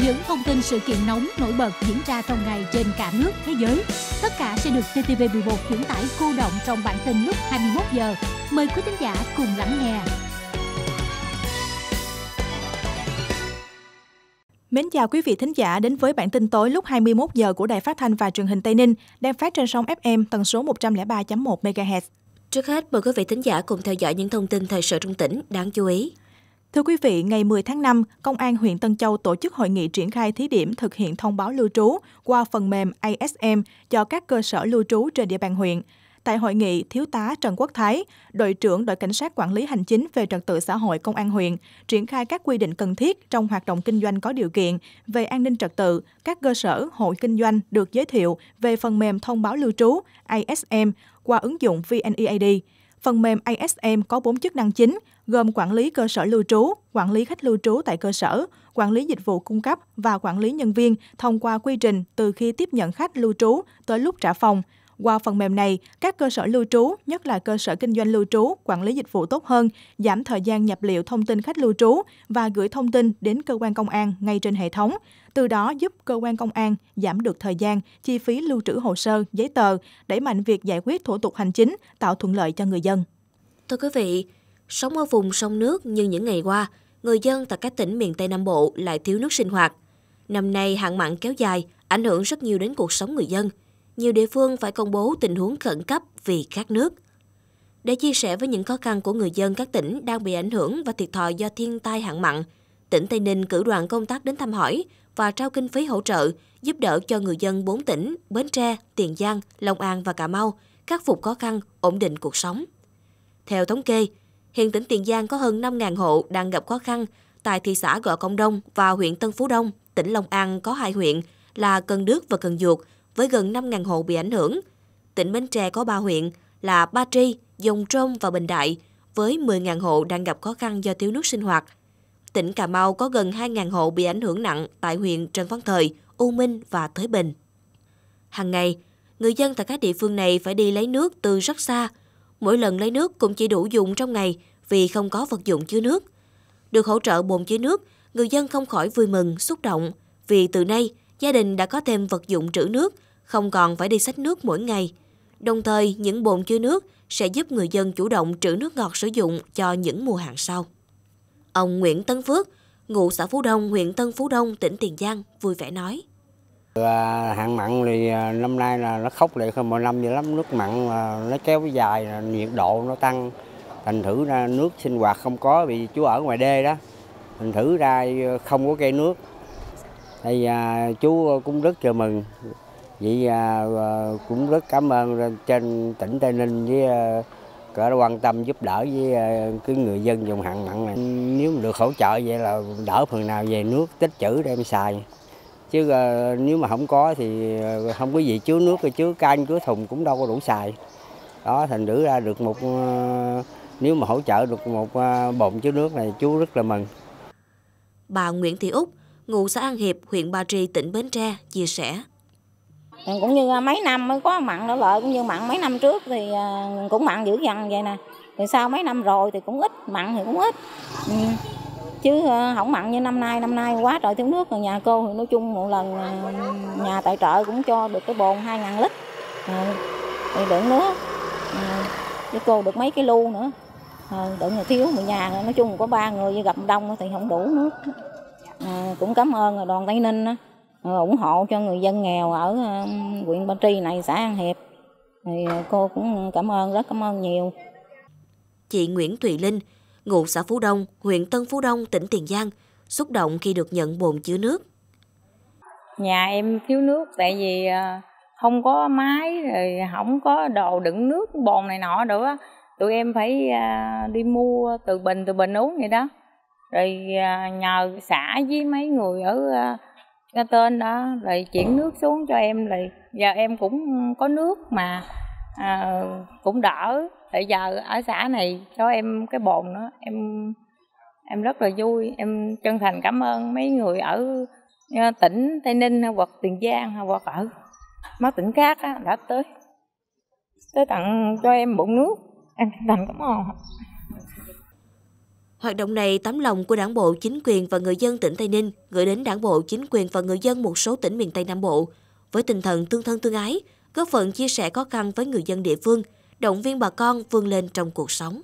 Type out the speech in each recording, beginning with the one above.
những thông tin sự kiện nóng nổi bật diễn ra trong ngày trên cả nước, thế giới. Tất cả sẽ được VTV11 chuyển tải cô động trong bản tin lúc 21 giờ. Mời quý khán giả cùng lắng nghe. Mến chào quý vị thính giả đến với bản tin tối lúc 21 giờ của Đài Phát thanh và Truyền hình Tây Ninh, đang phát trên sóng FM tần số 103.1 MHz. Trước hết, mời quý vị thính giả cùng theo dõi những thông tin thời sự trong tỉnh đáng chú ý. Thưa quý vị, ngày 10 tháng 5, Công an huyện Tân Châu tổ chức hội nghị triển khai thí điểm thực hiện thông báo lưu trú qua phần mềm ASM cho các cơ sở lưu trú trên địa bàn huyện. Tại hội nghị, Thiếu tá Trần Quốc Thái, đội trưởng đội cảnh sát quản lý hành chính về trật tự xã hội công an huyện, triển khai các quy định cần thiết trong hoạt động kinh doanh có điều kiện về an ninh trật tự, các cơ sở hội kinh doanh được giới thiệu về phần mềm thông báo lưu trú ASM qua ứng dụng VNEAD. Phần mềm ASM có 4 chức năng chính gồm quản lý cơ sở lưu trú, quản lý khách lưu trú tại cơ sở, quản lý dịch vụ cung cấp và quản lý nhân viên thông qua quy trình từ khi tiếp nhận khách lưu trú tới lúc trả phòng. Qua phần mềm này, các cơ sở lưu trú, nhất là cơ sở kinh doanh lưu trú, quản lý dịch vụ tốt hơn, giảm thời gian nhập liệu thông tin khách lưu trú và gửi thông tin đến cơ quan công an ngay trên hệ thống, từ đó giúp cơ quan công an giảm được thời gian, chi phí lưu trữ hồ sơ, giấy tờ, đẩy mạnh việc giải quyết thủ tục hành chính, tạo thuận lợi cho người dân. Thưa quý vị, Sống ở vùng sông nước nhưng những ngày qua, người dân tại các tỉnh miền Tây Nam Bộ lại thiếu nước sinh hoạt. Năm nay hạn mặn kéo dài, ảnh hưởng rất nhiều đến cuộc sống người dân. Nhiều địa phương phải công bố tình huống khẩn cấp vì khát nước. Để chia sẻ với những khó khăn của người dân các tỉnh đang bị ảnh hưởng và thiệt thòi do thiên tai hạn mặn, tỉnh Tây Ninh cử đoàn công tác đến thăm hỏi và trao kinh phí hỗ trợ, giúp đỡ cho người dân bốn tỉnh Bến Tre, Tiền Giang, Long An và Cà Mau khắc phục khó khăn, ổn định cuộc sống. Theo thống kê, Hiện tỉnh Tiền Giang có hơn 5.000 hộ đang gặp khó khăn. Tại thị xã Gò Công Đông và huyện Tân Phú Đông, tỉnh Long An có hai huyện là Cần Đức và Cần Duột với gần 5.000 hộ bị ảnh hưởng. Tỉnh Bến Tre có ba huyện là Ba Tri, Dòng Trôm và Bình Đại với 10.000 hộ đang gặp khó khăn do thiếu nước sinh hoạt. Tỉnh Cà Mau có gần 2.000 hộ bị ảnh hưởng nặng tại huyện Trần Văn Thời, U Minh và Thới Bình. Hàng ngày, người dân tại các địa phương này phải đi lấy nước từ rất xa – mỗi lần lấy nước cũng chỉ đủ dùng trong ngày vì không có vật dụng chứa nước. Được hỗ trợ bồn chứa nước, người dân không khỏi vui mừng, xúc động vì từ nay gia đình đã có thêm vật dụng trữ nước, không còn phải đi sách nước mỗi ngày. Đồng thời, những bồn chứa nước sẽ giúp người dân chủ động trữ nước ngọt sử dụng cho những mùa hạn sau. Ông Nguyễn Tân Phước, ngụ xã Phú Đông, huyện Tân Phú Đông, tỉnh Tiền Giang, vui vẻ nói. Ờ, hạn mặn thì ờ, năm nay là nó khốc liệt hơn mọi năm vậy lắm, nước mặn ờ, nó kéo dài, nhiệt độ nó tăng, thành thử ra nước sinh hoạt không có vì chú ở ngoài đê đó, thành thử ra không có cây nước. Thì à, chú cũng rất chào mừng, vậy à, cũng rất cảm ơn trên tỉnh Tây Ninh với cỡ quan tâm giúp đỡ với cái người dân vùng hạn mặn này. Nếu được hỗ trợ vậy là đỡ phần nào về nước tích trữ đem xài chứ à, nếu mà không có thì ờ, không có gì chứa nước chứa canh chứa thùng cũng đâu có đủ xài đó thành nữ ra được một ờ, nếu mà hỗ trợ được một bồn chứa nước này chú rất là mừng bà Nguyễn Thị Úc ngụ xã An Hiệp huyện Ba Tri tỉnh Bến Tre chia sẻ cũng như mấy năm mới có mặn nữa lợi cũng như mặn mấy năm trước thì cũng mặn dữ dằn vậy nè thì sau mấy năm rồi thì cũng ít mặn thì cũng ít ừ chứ ờ, không mặn như năm nay năm nay quá trời thiếu nước rồi nhà cô thì nói chung một lần ờ, nhà tài trợ cũng cho được cái bồn 2.000 lít ờ, thì đựng nước à, với cô được mấy cái lu nữa à, đựng là thiếu một nhà nói chung có ba người gặp đông thì không đủ nước cũng cảm ơn đoàn tây ninh ủng hộ cho người dân nghèo ở huyện ba tri này xã an hiệp thì cô cũng cảm ơn rất cảm ơn nhiều chị nguyễn thùy linh ngụ xã Phú Đông, huyện Tân Phú Đông, tỉnh Tiền Giang, xúc động khi được nhận bồn chứa nước. Nhà em thiếu nước tại vì à, không có máy rồi không có đồ đựng nước bồn này nọ nữa tụi em phải à, đi mua từ bình từ bình uống vậy đó rồi à, nhờ xã với mấy người ở cái tên đó rồi chuyển nước xuống cho em rồi giờ em cũng có nước mà à, cũng đỡ Bây giờ ở xã này cho em cái bồn nữa, em em rất là vui, em chân thành cảm ơn mấy người ở ờ, tỉnh Tây Ninh hoặc Tiền Giang hoặc ở mấy tỉnh khác đã tới tới tặng cho em bụng nước, em chân thành cảm ơn. Hoạt động này tấm lòng của đảng bộ, chính quyền và người dân tỉnh Tây Ninh gửi đến đảng bộ, chính quyền và người dân một số tỉnh miền Tây Nam Bộ với tinh thần tương thân tương ái, góp phần chia sẻ khó khăn với người dân địa phương – động viên bà con vươn lên trong cuộc sống.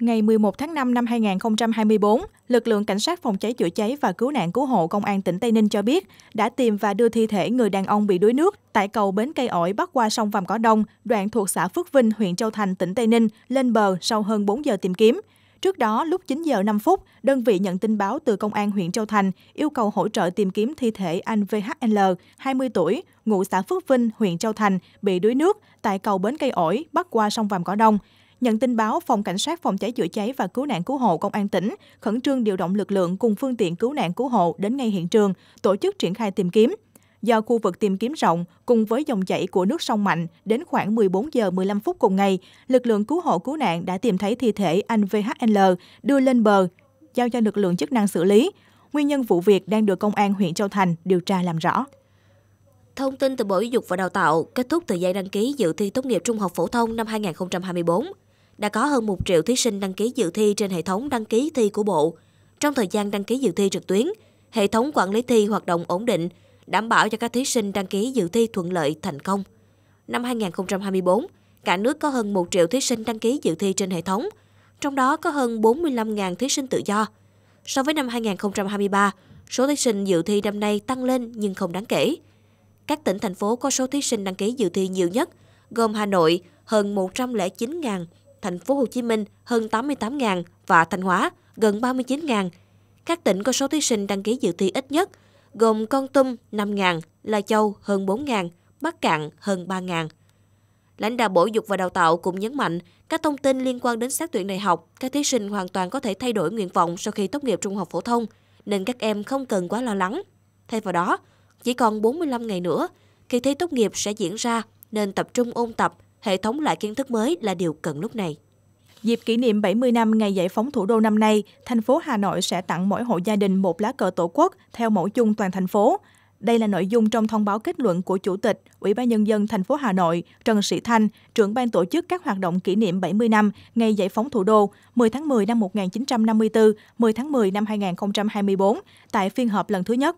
Ngày 11 tháng 5 năm 2024, lực lượng cảnh sát phòng cháy chữa cháy và cứu nạn cứu hộ công an tỉnh Tây Ninh cho biết đã tìm và đưa thi thể người đàn ông bị đuối nước tại cầu Bến Cây Ổi bắc qua sông Vàm Cỏ Đông, đoạn thuộc xã Phước Vinh, huyện Châu Thành, tỉnh Tây Ninh, lên bờ sau hơn 4 giờ tìm kiếm. Trước đó, lúc 9 giờ 5 phút, đơn vị nhận tin báo từ Công an huyện Châu Thành yêu cầu hỗ trợ tìm kiếm thi thể anh VHL, 20 tuổi, ngụ xã Phước Vinh, huyện Châu Thành, bị đuối nước tại cầu Bến Cây Ổi, bắc qua sông Vàm Cỏ Đông. Nhận tin báo, Phòng Cảnh sát Phòng cháy chữa cháy và Cứu nạn Cứu hộ Công an tỉnh khẩn trương điều động lực lượng cùng phương tiện cứu nạn cứu hộ đến ngay hiện trường, tổ chức triển khai tìm kiếm do khu vực tìm kiếm rộng cùng với dòng chảy của nước sông mạnh, đến khoảng 14 giờ 15 phút cùng ngày, lực lượng cứu hộ cứu nạn đã tìm thấy thi thể anh VHL đưa lên bờ, giao cho lực lượng chức năng xử lý. Nguyên nhân vụ việc đang được Công an huyện Châu Thành điều tra làm rõ. Thông tin từ Bộ Giáo dục và Đào tạo kết thúc thời gian đăng ký dự thi tốt nghiệp trung học phổ thông năm 2024. Đã có hơn 1 triệu thí sinh đăng ký dự thi trên hệ thống đăng ký thi của Bộ. Trong thời gian đăng ký dự thi trực tuyến, hệ thống quản lý thi hoạt động ổn định, đảm bảo cho các thí sinh đăng ký dự thi thuận lợi thành công. Năm 2024, cả nước có hơn 1 triệu thí sinh đăng ký dự thi trên hệ thống, trong đó có hơn 45.000 thí sinh tự do. So với năm 2023, số thí sinh dự thi năm nay tăng lên nhưng không đáng kể. Các tỉnh, thành phố có số thí sinh đăng ký dự thi nhiều nhất, gồm Hà Nội hơn 109.000, thành phố Hồ Chí Minh hơn 88.000 và Thanh Hóa gần 39.000. Các tỉnh có số thí sinh đăng ký dự thi ít nhất gồm Con Tum 5.000, lai Châu hơn 4.000, Bắc Cạn hơn 3.000. Lãnh đạo Bộ Dục và Đào tạo cũng nhấn mạnh, các thông tin liên quan đến xét tuyển đại học, các thí sinh hoàn toàn có thể thay đổi nguyện vọng sau khi tốt nghiệp trung học phổ thông, nên các em không cần quá lo lắng. Thay vào đó, chỉ còn 45 ngày nữa, kỳ thi tốt nghiệp sẽ diễn ra, nên tập trung ôn tập, hệ thống lại kiến thức mới là điều cần lúc này. Dịp kỷ niệm 70 năm ngày giải phóng thủ đô năm nay, thành phố Hà Nội sẽ tặng mỗi hộ gia đình một lá cờ tổ quốc theo mẫu chung toàn thành phố. Đây là nội dung trong thông báo kết luận của Chủ tịch Ủy ban Nhân dân thành phố Hà Nội Trần Sĩ Thanh, trưởng ban tổ chức các hoạt động kỷ niệm 70 năm ngày giải phóng thủ đô 10 tháng 10 năm 1954, 10 tháng 10 năm 2024 tại phiên họp lần thứ nhất.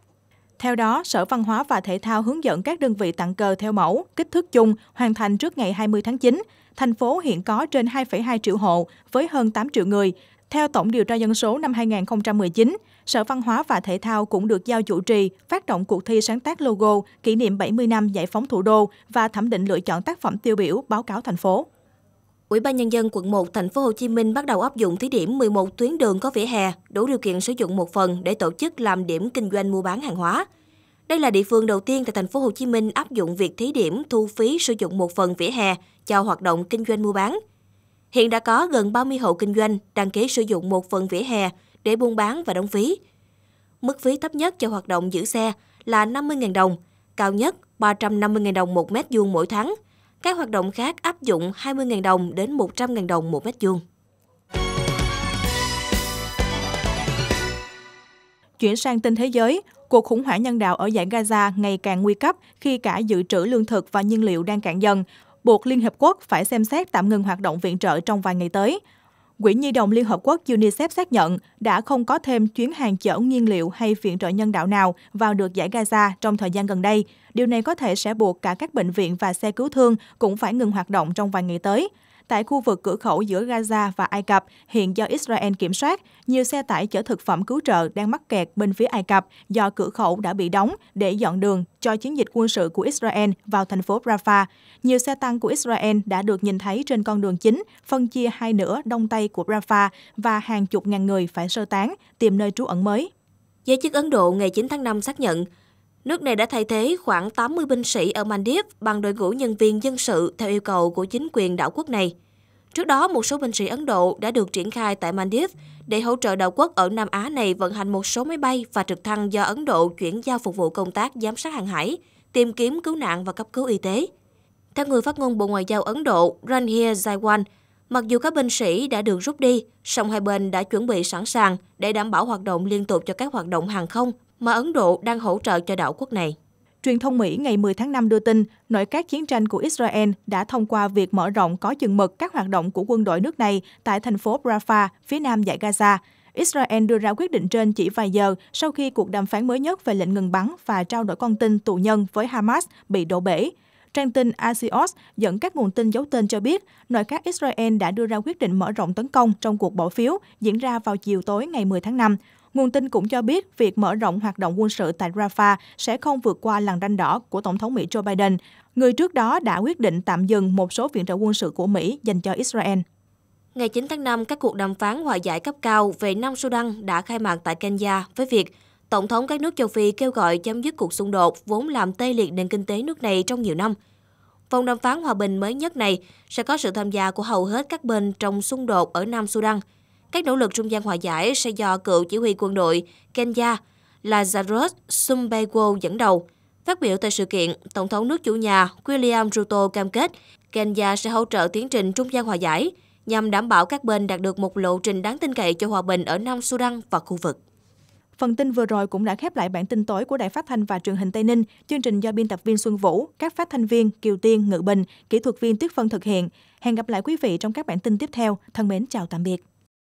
Theo đó, Sở Văn hóa và Thể thao hướng dẫn các đơn vị tặng cờ theo mẫu, kích thước chung hoàn thành trước ngày 20 tháng 9 thành phố hiện có trên 2,2 triệu hộ với hơn 8 triệu người. Theo Tổng điều tra dân số năm 2019, Sở Văn hóa và Thể thao cũng được giao chủ trì phát động cuộc thi sáng tác logo kỷ niệm 70 năm giải phóng thủ đô và thẩm định lựa chọn tác phẩm tiêu biểu báo cáo thành phố. Ủy ban nhân dân quận 1 thành phố Hồ Chí Minh bắt đầu áp dụng thí điểm 11 tuyến đường có vỉa hè đủ điều kiện sử dụng một phần để tổ chức làm điểm kinh doanh mua bán hàng hóa. Đây là địa phương đầu tiên tại thành phố Hồ Chí Minh áp dụng việc thí điểm thu phí sử dụng một phần vỉa hè cho hoạt động kinh doanh mua bán. Hiện đã có gần 30 hộ kinh doanh đăng ký sử dụng một phần vỉa hè để buôn bán và đóng phí. Mức phí thấp nhất cho hoạt động giữ xe là 50.000 đồng, cao nhất 350.000 đồng một mét vuông mỗi tháng. Các hoạt động khác áp dụng 20.000 đồng đến 100.000 đồng một mét vuông. Chuyển sang tin thế giới, Cuộc khủng hoảng nhân đạo ở giải Gaza ngày càng nguy cấp khi cả dự trữ lương thực và nhiên liệu đang cạn dần, buộc Liên hợp Quốc phải xem xét tạm ngừng hoạt động viện trợ trong vài ngày tới. Quỹ Nhi đồng Liên Hợp Quốc UNICEF xác nhận đã không có thêm chuyến hàng chở nhiên liệu hay viện trợ nhân đạo nào vào được giải Gaza trong thời gian gần đây. Điều này có thể sẽ buộc cả các bệnh viện và xe cứu thương cũng phải ngừng hoạt động trong vài ngày tới tại khu vực cửa khẩu giữa Gaza và Ai Cập hiện do Israel kiểm soát, nhiều xe tải chở thực phẩm cứu trợ đang mắc kẹt bên phía Ai Cập do cửa khẩu đã bị đóng để dọn đường cho chiến dịch quân sự của Israel vào thành phố Rafah. Nhiều xe tăng của Israel đã được nhìn thấy trên con đường chính, phân chia hai nửa đông tây của Rafah và hàng chục ngàn người phải sơ tán, tìm nơi trú ẩn mới. Giới chức Ấn Độ ngày 9 tháng 5 xác nhận Nước này đã thay thế khoảng 80 binh sĩ ở Mandip bằng đội ngũ nhân viên dân sự theo yêu cầu của chính quyền đảo quốc này. Trước đó, một số binh sĩ Ấn Độ đã được triển khai tại Maldives để hỗ trợ đảo quốc ở Nam Á này vận hành một số máy bay và trực thăng do Ấn Độ chuyển giao phục vụ công tác giám sát hàng hải, tìm kiếm cứu nạn và cấp cứu y tế. Theo người phát ngôn Bộ Ngoại giao Ấn Độ Ranhir Jaiwan, mặc dù các binh sĩ đã được rút đi, song hai bên đã chuẩn bị sẵn sàng để đảm bảo hoạt động liên tục cho các hoạt động hàng không mà Ấn Độ đang hỗ trợ cho đảo quốc này. Truyền thông Mỹ ngày 10 tháng 5 đưa tin, nội các chiến tranh của Israel đã thông qua việc mở rộng có chừng mực các hoạt động của quân đội nước này tại thành phố Rafah, phía nam giải Gaza. Israel đưa ra quyết định trên chỉ vài giờ sau khi cuộc đàm phán mới nhất về lệnh ngừng bắn và trao đổi con tin tù nhân với Hamas bị đổ bể. Trang tin Axios dẫn các nguồn tin giấu tên cho biết, nội các Israel đã đưa ra quyết định mở rộng tấn công trong cuộc bỏ phiếu diễn ra vào chiều tối ngày 10 tháng 5. Nguồn tin cũng cho biết việc mở rộng hoạt động quân sự tại Rafah sẽ không vượt qua làn ranh đỏ của Tổng thống Mỹ Joe Biden, người trước đó đã quyết định tạm dừng một số viện trợ quân sự của Mỹ dành cho Israel. Ngày 9 tháng 5, các cuộc đàm phán hòa giải cấp cao về Nam Sudan đã khai mạc tại Kenya với việc Tổng thống các nước châu Phi kêu gọi chấm dứt cuộc xung đột vốn làm tê liệt nền kinh tế nước này trong nhiều năm. Vòng đàm phán hòa bình mới nhất này sẽ có sự tham gia của hầu hết các bên trong xung đột ở Nam Sudan – các nỗ lực trung gian hòa giải sẽ do cựu chỉ huy quân đội Kenya Lazarus Sumbego dẫn đầu. Phát biểu tại sự kiện, Tổng thống nước chủ nhà William Ruto cam kết Kenya sẽ hỗ trợ tiến trình trung gian hòa giải nhằm đảm bảo các bên đạt được một lộ trình đáng tin cậy cho hòa bình ở Nam Sudan và khu vực. Phần tin vừa rồi cũng đã khép lại bản tin tối của Đài Phát thanh và Truyền hình Tây Ninh, chương trình do biên tập viên Xuân Vũ, các phát thanh viên Kiều Tiên, Ngự Bình, kỹ thuật viên Tuyết Phân thực hiện. Hẹn gặp lại quý vị trong các bản tin tiếp theo. Thân mến chào tạm biệt.